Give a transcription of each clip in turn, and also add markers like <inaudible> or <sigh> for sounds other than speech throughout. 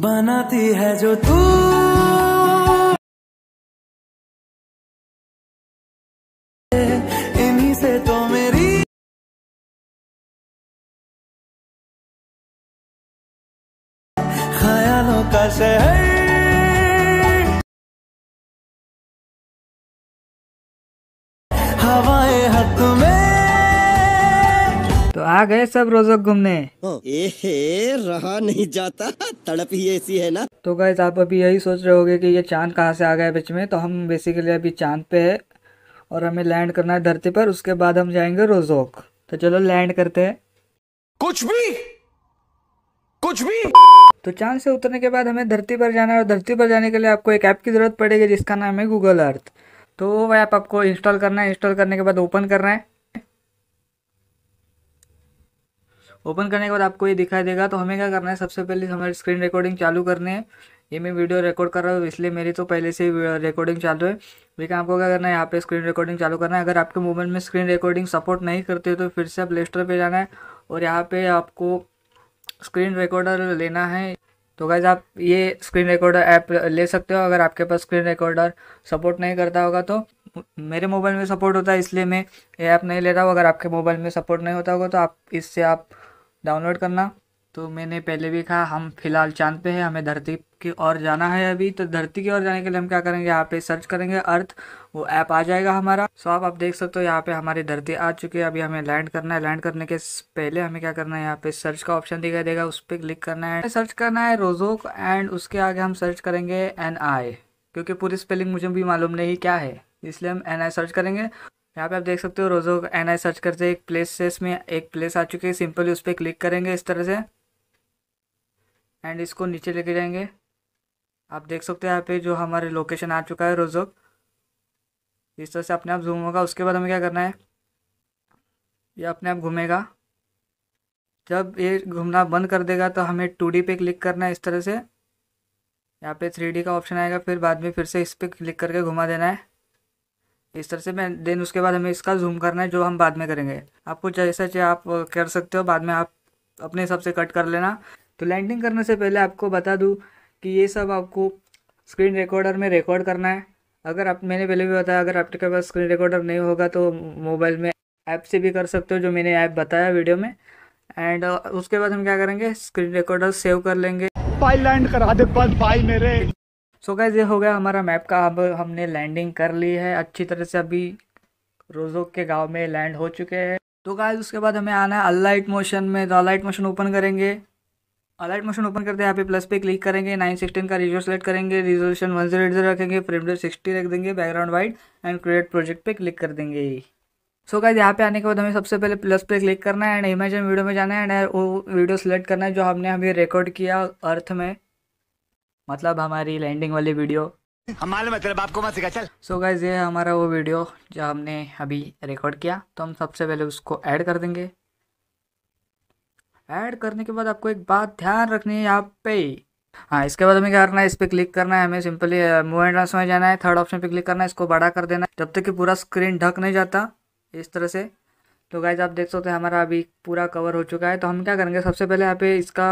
बनाती है जो तू से तो मेरी ख्यालों का शहर आ गए सब रोजक घूमने रहा नहीं जाता तड़प ही ऐसी है ना तो गैस आप अभी यही सोच रहे होगे कि ये चांद कहाँ से आ गया बीच में तो हम बेसिकली अभी चांद पे है और हमें लैंड करना है धरती पर उसके बाद हम जाएंगे रोजोक तो चलो लैंड करते हैं कुछ भी कुछ भी तो चांद से उतरने के बाद हमें धरती पर जाना है और धरती पर जाने के लिए आपको एक ऐप की ज़रूरत पड़ेगी जिसका नाम है गूगल अर्थ तो वो ऐप आपको इंस्टॉल करना है इंस्टॉल करने के बाद ओपन करना है ओपन करने के बाद आपको ये दिखाई देगा तो हमें क्या करना है सबसे पहले हमारी स्क्रीन रिकॉर्डिंग चालू करनी है ये मैं वीडियो रिकॉर्ड कर रहा हूँ इसलिए मेरी तो पहले से रिकॉर्डिंग चालू है लेकिन आपको क्या करना है यहाँ पे स्क्रीन रिकॉर्डिंग चालू करना है अगर आपके मोबाइल में स्क्रीन रिकॉर्डिंग सपोर्ट नहीं करते तो फिर से आप प्ले स्टोर पर जाना है और यहाँ पर आपको स्क्रीन रिकॉर्डर लेना है तो गाइज आप ये स्क्रीन रिकॉर्डर ऐप ले सकते हो अगर आपके पास स्क्रीन रिकॉर्डर सपोर्ट नहीं करता होगा तो मेरे मोबाइल में सपोर्ट होता है इसलिए मैं ये ऐप नहीं ले रहा हूँ अगर आपके मोबाइल में सपोर्ट नहीं होता होगा तो आप इससे आप डाउनलोड करना तो मैंने पहले भी कहा हम फिलहाल चांद पे हैं हमें धरती की ओर जाना है अभी तो धरती की ओर जाने के लिए हम क्या करेंगे यहाँ पे सर्च करेंगे अर्थ वो ऐप आ जाएगा हमारा सो आप आप देख सकते हो यहाँ पे हमारी धरती आ चुकी है अभी हमें लैंड करना है लैंड करने के पहले हमें क्या करना है यहाँ पे सर्च का ऑप्शन दिखाई देगा उस पर क्लिक करना है सर्च करना है रोजोक एंड उसके आगे हम सर्च करेंगे एन क्योंकि पूरी स्पेलिंग मुझे भी मालूम नहीं क्या है इसलिए हम एन सर्च करेंगे यहाँ पे आप देख सकते हो रोज़ो एन आई सर्च करते एक प्लेस से इसमें एक प्लेस आ चुकी है सिंपली उस पर क्लिक करेंगे इस तरह से एंड इसको नीचे लेके जाएंगे आप देख सकते हो यहाँ पे जो हमारे लोकेशन आ चुका है रोज़ो इस तरह से अपने आप जूम होगा उसके बाद हमें क्या करना है ये अपने आप घूमेगा जब ये घूमना बंद कर देगा तो हमें टू डी पे क्लिक करना है इस तरह से यहाँ पे थ्री डी का ऑप्शन आएगा फिर बाद में फिर से इस पर क्लिक करके घुमा देना है इस तरह से मैं देन उसके बाद हमें इसका जूम करना है जो हम बाद में करेंगे आपको जैसा चाहे आप कर सकते हो बाद में आप अपने हिसाब से कट कर लेना तो लैंडिंग करने से पहले आपको बता दूँ कि ये सब आपको स्क्रीन रिकॉर्डर में रिकॉर्ड करना है अगर आप मैंने पहले भी बताया अगर आपके पास स्क्रीन रिकॉर्डर नहीं होगा तो मोबाइल में ऐप से भी कर सकते हो जो मैंने ऐप बताया वीडियो में एंड उसके बाद हम क्या करेंगे स्क्रीन रिकॉर्डर सेव कर लेंगे फाइल लैंड करा दे पर भाई मेरे सो so गैज़ ये हो गया हमारा मैप का अब हमने लैंडिंग कर ली है अच्छी तरह से अभी रोज़ो के गांव में लैंड हो चुके हैं तो गाइज उसके बाद हमें आना है अलाइट मोशन में तो अलाइट मोशन ओपन करेंगे अलाइट मोशन ओपन करते हैं यहाँ पे प्लस पे क्लिक करेंगे नाइन सिक्सटीन का रिजो सेलेक्ट करेंगे रिजोल्यूशन वन जीरो जीरो रखेंगे फ्रेम रेट सिक्सटी रख देंगे background white and create project पे क्लिक कर देंगे सो so गाइज यहाँ पे आने के बाद हमें सबसे पहले प्लस पे क्लिक करना है एंड इमेजन वीडियो में जाना है एंड वो वीडियो सेलेक्ट करना है जो हमने अभी रिकॉर्ड किया अर्थ में मतलब हमारी लैंडिंग वाली वीडियो हमारे मतलब आपको मत सिखा चल सो so गाइज ये हमारा वो वीडियो जो हमने अभी रिकॉर्ड किया तो हम सबसे पहले उसको ऐड कर देंगे ऐड करने के बाद आपको एक बात ध्यान रखनी है यहाँ पे हाँ इसके बाद हमें क्या करना है इस पर क्लिक करना है हमें सिंपली मूव एंड ट्रांसफर में जाना है थर्ड ऑप्शन पे क्लिक करना है इसको बड़ा कर देना है जब तक कि पूरा स्क्रीन ढक नहीं जाता इस तरह से तो गाइज आप देख सकते हैं हमारा अभी पूरा कवर हो चुका है तो हम क्या करेंगे सबसे पहले यहाँ पे इसका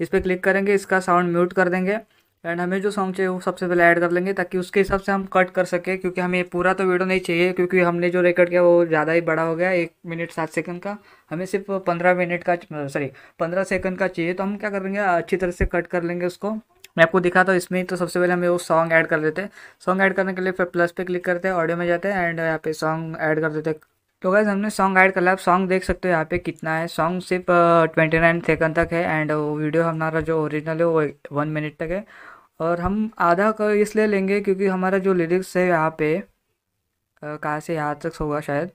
इस पर क्लिक करेंगे इसका साउंड म्यूट कर देंगे एंड हमें जो सॉन्ग चाहिए वो सबसे पहले ऐड कर लेंगे ताकि उसके हिसाब से हम कट कर सकें क्योंकि हमें पूरा तो वीडियो नहीं चाहिए क्योंकि हमने जो रिकॉर्ड किया वो ज़्यादा ही बड़ा हो गया एक मिनट सात सेकंड का हमें सिर्फ पंद्रह मिनट का सॉरी पंद्रह सेकंड का चाहिए तो हम क्या करेंगे अच्छी तरह से कट कर लेंगे उसको मैं आपको दिखाता तो हूँ इसमें तो सबसे पहले हमें वो सॉन्ग ऐड कर देते हैं सॉन्ग ऐड करने के लिए फिर प्लस पे क्लिक करते हैं ऑडियो में जाते हैं एंड यहाँ पे सॉन्ग ऐड कर देते हैं तो गैस हमने सॉन्ग ऐड कर लिया आप सॉन्ग देख सकते हो यहाँ पे कितना है सॉन्ग सिर्फ ट्वेंटी नाइन सेकंड तक है एंड वीडियो हमारा जो ओरिजिनल है वो वन मिनट तक है और हम आधा का इसलिए लेंगे क्योंकि हमारा जो लिरिक्स है यहाँ पे कहाँ से यहाँ तक होगा शायद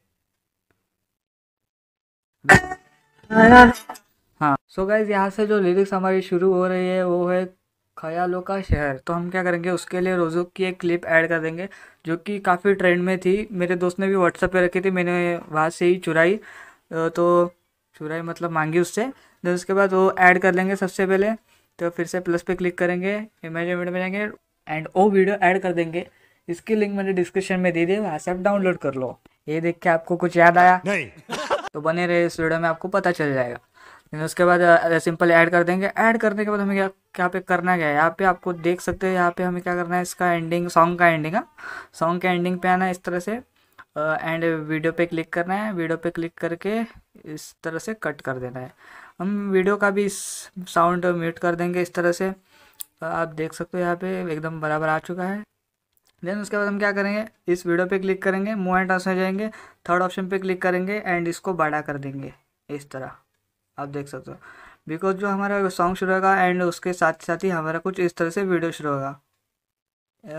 हाँ सो गाइज यहाँ से जो लिरिक्स हमारी शुरू हो रही है वो है ख्यालों का शहर तो हम क्या करेंगे उसके लिए रोज़ो की एक क्लिप ऐड कर देंगे जो कि काफ़ी ट्रेंड में थी मेरे दोस्त ने भी व्हाट्सएप पे रखी थी मैंने वहाँ से ही चुराई तो चुराई मतलब मांगी उससे देन उसके बाद वो ऐड कर लेंगे सबसे पहले तो फिर से प्लस पे क्लिक करेंगे इमेज में जाएंगे एंड ओ वीडियो ऐड कर देंगे इसकी लिंक मैंने डिस्क्रिप्शन में दे दी वहाँ से आप डाउनलोड कर लो ये देख के आपको कुछ याद आया नहीं <laughs> तो बने रहे इस वीडियो में आपको पता चल जाएगा लेकिन उसके बाद सिंपल ऐड कर देंगे ऐड करने के बाद हमें क्या क्या पे करना क्या है यहाँ पे आपको देख सकते हैं यहाँ पे हमें क्या करना है इसका एंडिंग सॉन्ग का एंडिंग है सॉन्ग के एंडिंग पे आना है इस तरह से एंड वीडियो पे क्लिक करना है वीडियो पे क्लिक करके इस तरह से कट कर देना है हम वीडियो का भी साउंड म्यूट कर देंगे इस तरह से आप देख सकते हो यहाँ पे एकदम बराबर आ चुका है देन उसके बाद हम क्या करेंगे इस वीडियो पे क्लिक करेंगे मूव एंड ट्रांसफर जाएंगे थर्ड ऑप्शन पे क्लिक करेंगे एंड इसको बड़ा कर देंगे इस तरह आप देख सकते हो बिकॉज जो हमारा सॉन्ग शुरू होगा एंड उसके साथ साथ ही हमारा कुछ इस तरह से वीडियो शुरू होगा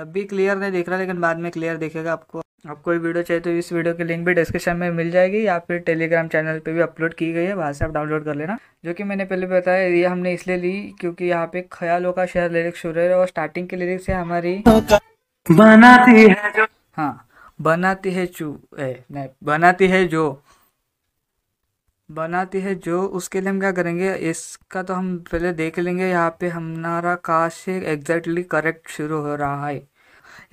अभी क्लियर नहीं दिख रहा लेकिन बाद में क्लियर दिखेगा आपको आपको कोई वीडियो चाहिए तो इस वीडियो की लिंक भी डिस्क्रिप्शन में मिल जाएगी या फिर टेलीग्राम चैनल पे भी अपलोड की गई है वहाँ से आप डाउनलोड कर लेना जो कि मैंने पहले बताया ये हमने इसलिए ली क्योंकि यहाँ पे ख्यालों का शहर लिरिक्स शुरू है और स्टार्टिंग के लिरिक्स है हमारी बनाती है जो हाँ बनाती है चू ए नहीं बनाती है जो बनाती है जो उसके लिए हम क्या करेंगे इसका तो हम पहले देख लेंगे यहाँ पे हमारा काश एग्जैक्टली करेक्ट शुरू हो रहा है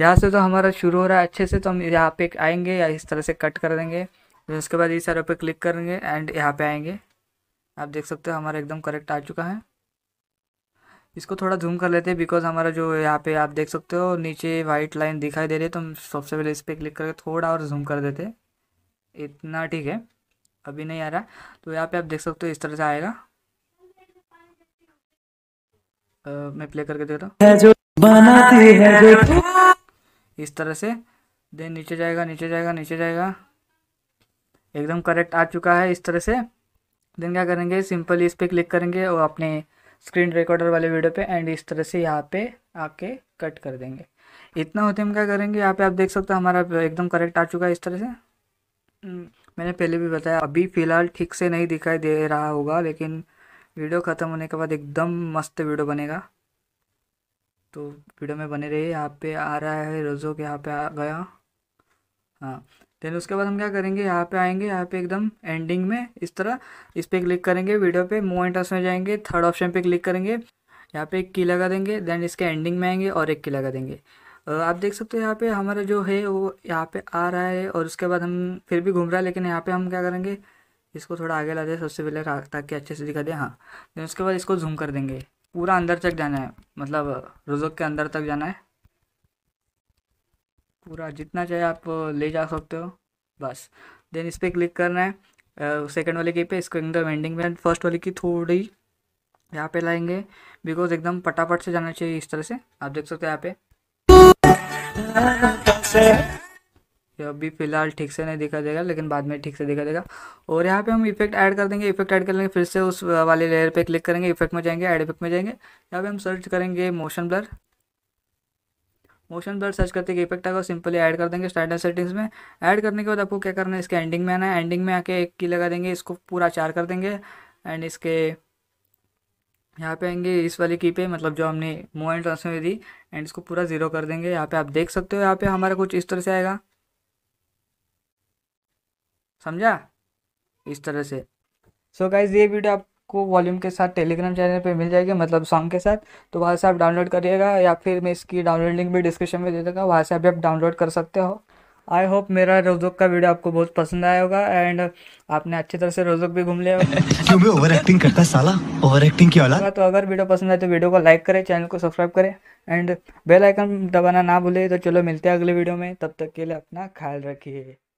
यहाँ से तो हमारा शुरू हो रहा है अच्छे से तो हम यहाँ पे आएंगे या इस तरह से कट कर देंगे फिर उसके बाद इस सारे पे क्लिक करेंगे एंड यहाँ पे आएंगे आप देख सकते हो हमारा एकदम करेक्ट आ चुका है इसको थोड़ा जूम कर लेते हैं बिकॉज हमारा जो यहाँ पे आप देख सकते हो नीचे वाइट लाइन दिखाई दे रही है तो हम सबसे पहले इस पर क्लिक करके थोड़ा और जूम कर देते इतना ठीक है अभी नहीं आ रहा तो यहाँ पर आप देख सकते हो इस तरह से आएगा मैं प्ले करके देता हूँ इस तरह से देन नीचे जाएगा नीचे जाएगा नीचे जाएगा एकदम करेक्ट आ चुका है इस तरह से देन क्या करेंगे सिंपली इस पर क्लिक करेंगे और अपने स्क्रीन रिकॉर्डर वाले वीडियो पे एंड इस तरह से यहाँ पे आके कट कर देंगे इतना होते हम क्या करेंगे यहाँ पे आप देख सकते हो हमारा एकदम करेक्ट आ चुका है इस तरह से hmm, मैंने पहले भी बताया अभी फ़िलहाल ठीक से नहीं दिखाई दे रहा होगा लेकिन वीडियो ख़त्म होने के बाद एकदम मस्त वीडियो बनेगा तो वीडियो में बने रहिए यहाँ पे आ रहा है रोज़ो के यहाँ पे आ गया हाँ देन उसके बाद हम क्या करेंगे यहाँ पे आएंगे यहाँ पे एकदम एंडिंग में इस तरह इस पर क्लिक करेंगे वीडियो पे मूव एंड में जाएंगे थर्ड ऑप्शन पे क्लिक करेंगे यहाँ पे एक की लगा देंगे देन इसके एंडिंग में आएंगे और एक की लगा देंगे आप देख सकते हो यहाँ पे हमारा जो है वो यहाँ पे आ रहा है और उसके बाद हम फिर भी घूम रहा है लेकिन यहाँ पे हम क्या करेंगे इसको थोड़ा आगे ला दे सबसे पहले ताकि अच्छे से दिखा दे हाँ देन उसके बाद इसको जूम कर देंगे पूरा अंदर तक जाना है मतलब रुजक के अंदर तक जाना है पूरा जितना चाहे आप ले जा सकते हो बस देन इस पर क्लिक करना है सेकेंड वाले की पे इसको एकदम एंडिंग में फर्स्ट वाले की थोड़ी यहाँ पे लाएंगे बिकॉज एकदम पटापट से जाना चाहिए इस तरह से आप देख सकते हो यहाँ पे <laughs> ये अभी फिलहाल ठीक से नहीं दिखा देगा लेकिन बाद में ठीक से दिखा देगा और यहाँ पे हम इफेक्ट ऐड कर देंगे इफेक्ट ऐड कर लेंगे फिर से उस वाले लेयर पे क्लिक करेंगे इफेक्ट में जाएंगे ऐड इफेक्ट में जाएंगे यहाँ पे हम सर्च करेंगे motion blur motion blur search करते इफेक्ट आएगा सिंपली ऐड कर देंगे स्टैंडर्ड सेटिंग्स में ऐड करने के बाद आपको क्या करना है इसके एंडिंग में आना है एंडिंग में आके एक की लगा देंगे इसको पूरा चार कर देंगे एंड इसके यहाँ पे आएंगे इस वाले की पे मतलब जो हमने मूव एंड ट्रांसफर दी एंड इसको पूरा जीरो कर देंगे यहाँ पे आप देख सकते हो यहाँ पे हमारा कुछ इस तरह से आएगा समझा इस तरह से सो so गाइज ये वीडियो आपको वॉल्यूम के साथ टेलीग्राम चैनल पे मिल जाएगी मतलब सॉन्ग के साथ तो वहाँ से आप डाउनलोड करिएगा या फिर मैं इसकी डाउनलोड लिंक भी डिस्क्रिप्शन में दे देगा वहाँ से अभी आप डाउनलोड कर सकते हो आई होप मेरा रोजोक का वीडियो आपको बहुत पसंद आया होगा एंड आपने अच्छी तरह से रोजोक भी घूम लिया <laughs> क्यों भी ओवर एक्टिंग करता है साला ओवर एक्टिंग की तो अगर वीडियो पसंद आए तो वीडियो को लाइक करें चैनल को सब्सक्राइब करें एंड बेल आइकन दबाना ना भूले तो चलो मिलते हैं अगले वीडियो में तब तक के लिए अपना ख्याल रखिए